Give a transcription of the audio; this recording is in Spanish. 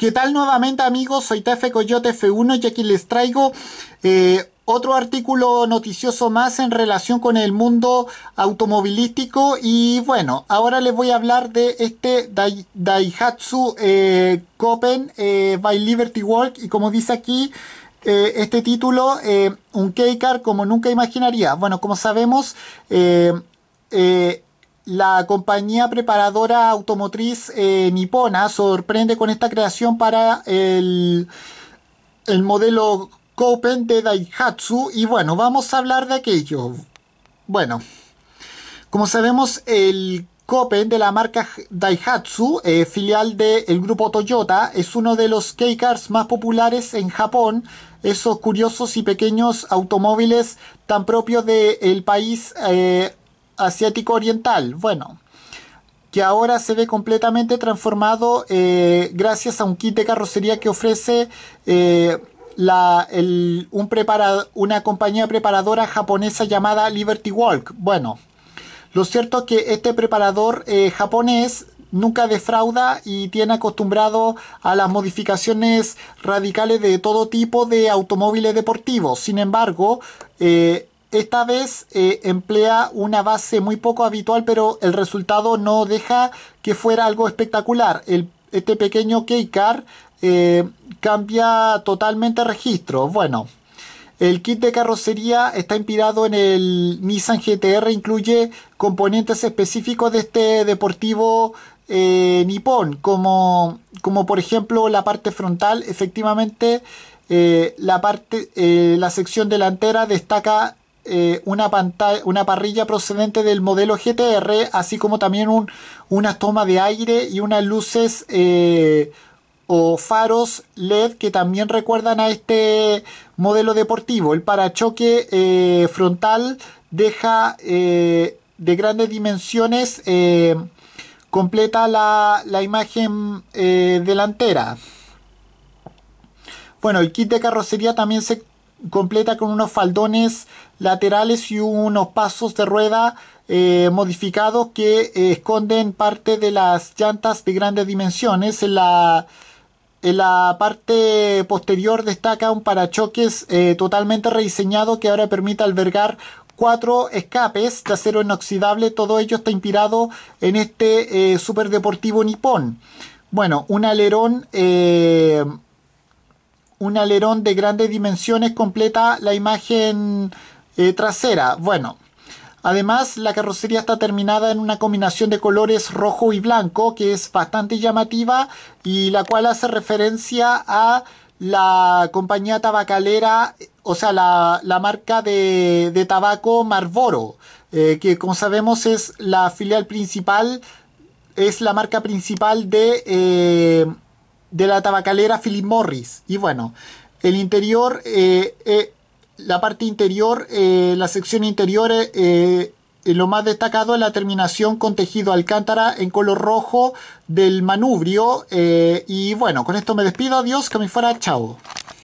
¿Qué tal nuevamente amigos? Soy Tefe Coyote F1 y aquí les traigo eh, otro artículo noticioso más en relación con el mundo automovilístico y bueno, ahora les voy a hablar de este Daihatsu eh, Copen eh, by Liberty Walk y como dice aquí eh, este título, un K-Car como nunca imaginaría. Bueno, como sabemos... Eh, la compañía preparadora automotriz eh, nipona sorprende con esta creación para el, el modelo Copen de Daihatsu. Y bueno, vamos a hablar de aquello. Bueno, como sabemos, el Copen de la marca Daihatsu, eh, filial del grupo Toyota, es uno de los K-Cars más populares en Japón. Esos curiosos y pequeños automóviles tan propios del país. Eh, asiático oriental, bueno, que ahora se ve completamente transformado eh, gracias a un kit de carrocería que ofrece eh, la, un una compañía preparadora japonesa llamada Liberty Walk. Bueno, lo cierto es que este preparador eh, japonés nunca defrauda y tiene acostumbrado a las modificaciones radicales de todo tipo de automóviles deportivos. Sin embargo, esta vez eh, emplea una base muy poco habitual, pero el resultado no deja que fuera algo espectacular. El, este pequeño K-Car eh, cambia totalmente registro. Bueno, el kit de carrocería está inspirado en el Nissan GTR, incluye componentes específicos de este deportivo eh, nipón, como, como por ejemplo la parte frontal, efectivamente la, parte, la sección delantera destaca eh, una, pantalla, una parrilla procedente del modelo GTR, así como también una unas tomas de aire y unas luces eh, o faros LED que también recuerdan a este modelo deportivo. El parachoque eh, frontal deja de grandes dimensiones, completa la, la imagen delantera. Bueno, el kit de carrocería también se completa con unos faldones laterales y unos pasos de rueda eh, modificados que eh, esconden parte de las llantas de grandes dimensiones. En la, la parte posterior destaca un parachoques eh, totalmente rediseñado que ahora permite albergar cuatro escapes de acero inoxidable. Todo ello está inspirado en este superdeportivo nipón. Bueno, un alerón un alerón de grandes dimensiones completa la imagen eh, trasera. Bueno, además la carrocería está terminada en una combinación de colores rojo y blanco que es bastante llamativa y la cual hace referencia a la compañía tabacalera, o sea, la, marca de, tabaco Marboro. Eh, que como sabemos es la filial principal, es la marca principal de... Eh, de la tabacalera Philip Morris. Y bueno, el interior, eh, eh, la parte interior, eh, la sección interior, lo más destacado es la terminación con tejido alcántara en color rojo del manubrio. y bueno, con esto me despido. Adiós, que me fuera. Chao.